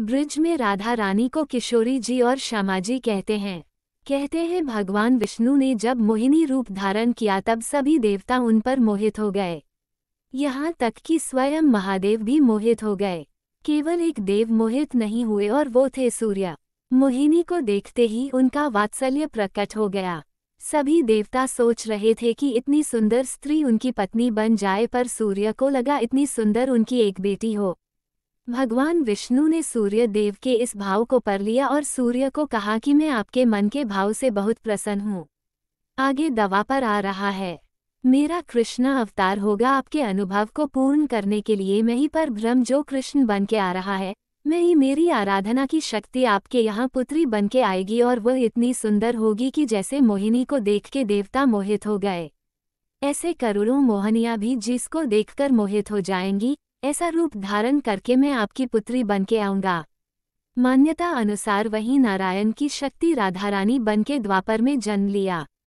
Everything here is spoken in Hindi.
ब्रिज में राधा रानी को किशोरी जी और श्यामा जी कहते हैं कहते हैं भगवान विष्णु ने जब मोहिनी रूप धारण किया तब सभी देवता उन पर मोहित हो गए यहाँ तक कि स्वयं महादेव भी मोहित हो गए केवल एक देव मोहित नहीं हुए और वो थे सूर्य मोहिनी को देखते ही उनका वात्सल्य प्रकट हो गया सभी देवता सोच रहे थे कि इतनी सुंदर स्त्री उनकी पत्नी बन जाए पर सूर्य को लगा इतनी सुंदर उनकी एक बेटी हो भगवान विष्णु ने सूर्य देव के इस भाव को पर लिया और सूर्य को कहा कि मैं आपके मन के भाव से बहुत प्रसन्न हूँ आगे दवा पर आ रहा है मेरा कृष्णा अवतार होगा आपके अनुभव को पूर्ण करने के लिए मैं ही पर भ्रम जो कृष्ण बन के आ रहा है मैं ही मेरी आराधना की शक्ति आपके यहाँ पुत्री बन के आएगी और वह इतनी सुंदर होगी कि जैसे मोहिनी को देख के देवता मोहित हो गए ऐसे करोड़ों मोहनियाँ भी जिसको देखकर मोहित हो जाएंगी ऐसा रूप धारण करके मैं आपकी पुत्री बन के आऊंगा मान्यता अनुसार वही नारायण की शक्ति राधारानी बन के द्वापर में जन्म लिया